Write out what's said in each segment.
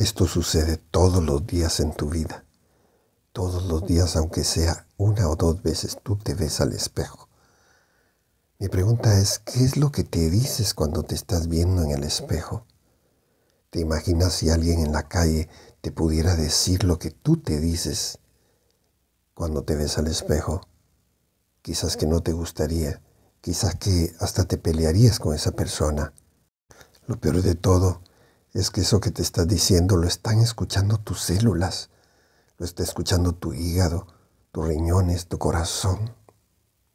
Esto sucede todos los días en tu vida. Todos los días, aunque sea una o dos veces, tú te ves al espejo. Mi pregunta es, ¿qué es lo que te dices cuando te estás viendo en el espejo? ¿Te imaginas si alguien en la calle te pudiera decir lo que tú te dices cuando te ves al espejo? Quizás que no te gustaría, quizás que hasta te pelearías con esa persona. Lo peor de todo es que eso que te estás diciendo lo están escuchando tus células, lo está escuchando tu hígado, tus riñones, tu corazón,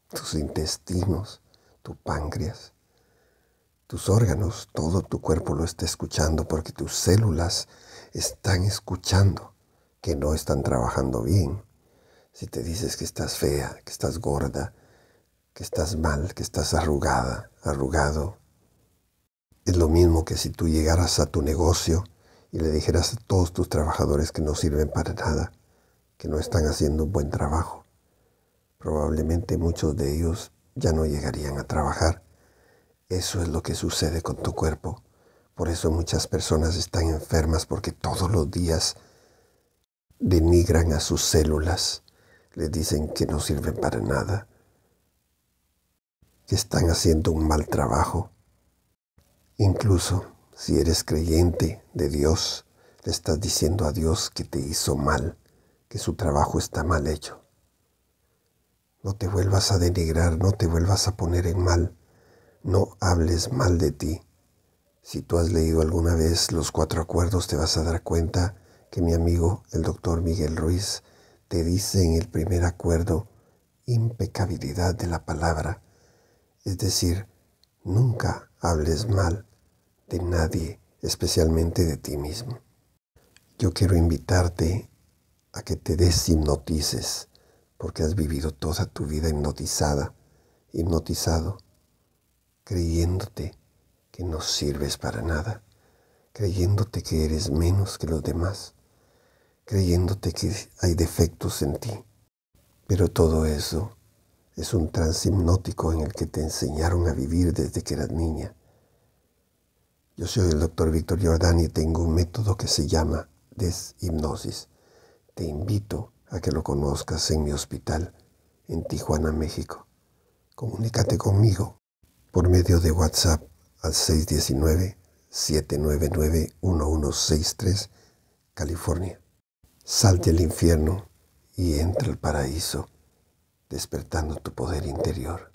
tus intestinos, tu páncreas, tus órganos, todo tu cuerpo lo está escuchando porque tus células están escuchando que no están trabajando bien. Si te dices que estás fea, que estás gorda, que estás mal, que estás arrugada, arrugado, es lo mismo que si tú llegaras a tu negocio y le dijeras a todos tus trabajadores que no sirven para nada, que no están haciendo un buen trabajo. Probablemente muchos de ellos ya no llegarían a trabajar. Eso es lo que sucede con tu cuerpo. Por eso muchas personas están enfermas porque todos los días denigran a sus células, les dicen que no sirven para nada, que están haciendo un mal trabajo, Incluso si eres creyente de Dios, le estás diciendo a Dios que te hizo mal, que su trabajo está mal hecho. No te vuelvas a denigrar, no te vuelvas a poner en mal, no hables mal de ti. Si tú has leído alguna vez los cuatro acuerdos, te vas a dar cuenta que mi amigo, el doctor Miguel Ruiz, te dice en el primer acuerdo impecabilidad de la palabra, es decir, nunca hables mal de nadie, especialmente de ti mismo. Yo quiero invitarte a que te deshipnotices, porque has vivido toda tu vida hipnotizada, hipnotizado, creyéndote que no sirves para nada, creyéndote que eres menos que los demás, creyéndote que hay defectos en ti. Pero todo eso es un trance hipnótico en el que te enseñaron a vivir desde que eras niña. Yo soy el doctor Víctor Jordán y tengo un método que se llama deshipnosis. Te invito a que lo conozcas en mi hospital en Tijuana, México. Comunícate conmigo por medio de WhatsApp al 619-799-1163, California. Salte el infierno y entra al paraíso despertando tu poder interior.